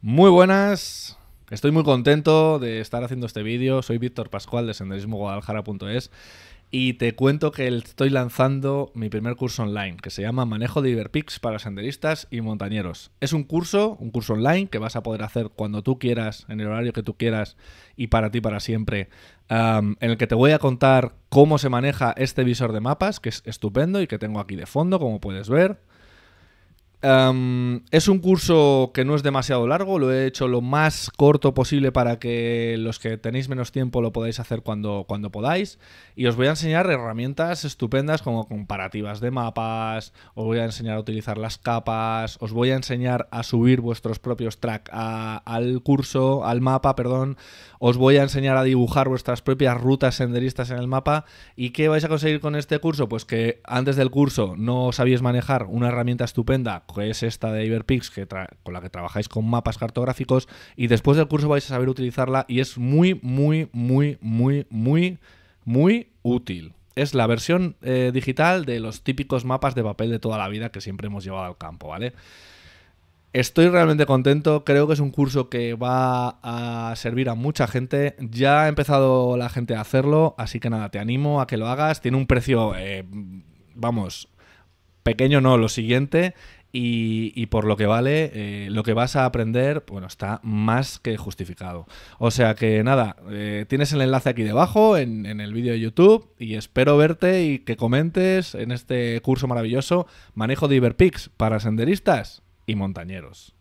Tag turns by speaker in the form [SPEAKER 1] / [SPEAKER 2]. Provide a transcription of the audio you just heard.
[SPEAKER 1] Muy buenas, estoy muy contento de estar haciendo este vídeo. Soy Víctor Pascual de senderismoguadalajara.es y te cuento que estoy lanzando mi primer curso online que se llama Manejo de Iberpix para senderistas y montañeros. Es un curso, un curso online que vas a poder hacer cuando tú quieras, en el horario que tú quieras y para ti para siempre, en el que te voy a contar cómo se maneja este visor de mapas, que es estupendo y que tengo aquí de fondo, como puedes ver es un curso que no es demasiado largo, lo he hecho lo más corto posible para que los que tenéis menos tiempo lo podáis hacer cuando, cuando podáis. Y os voy a enseñar herramientas estupendas como comparativas de mapas, os voy a enseñar a utilizar las capas, os voy a enseñar a subir vuestros propios track al curso, al mapa, perdón. Os voy a enseñar a dibujar vuestras propias rutas senderistas en el mapa. ¿Y qué vais a conseguir con este curso? Pues que antes del curso no sabíais manejar una herramienta estupenda que es esta de Iberpix, que con la que trabajáis con mapas cartográficos, y después del curso vais a saber utilizarla y es muy, muy, muy, muy, muy, muy útil es la versión eh, digital de los típicos mapas de papel de toda la vida que siempre hemos llevado al campo, ¿vale? Estoy realmente contento, creo que es un curso que va a servir a mucha gente. Ya ha empezado la gente a hacerlo, así que nada, te animo a que lo hagas. Tiene un precio, eh, vamos, pequeño no, lo siguiente. Y, por lo que vale, eh, lo que vas a aprender, bueno, está más que justificado. O sea que nada, eh, tienes el enlace aquí debajo en, en el vídeo de YouTube y espero verte y que comentes en este curso maravilloso Manejo de Iberpix para senderistas y montañeros.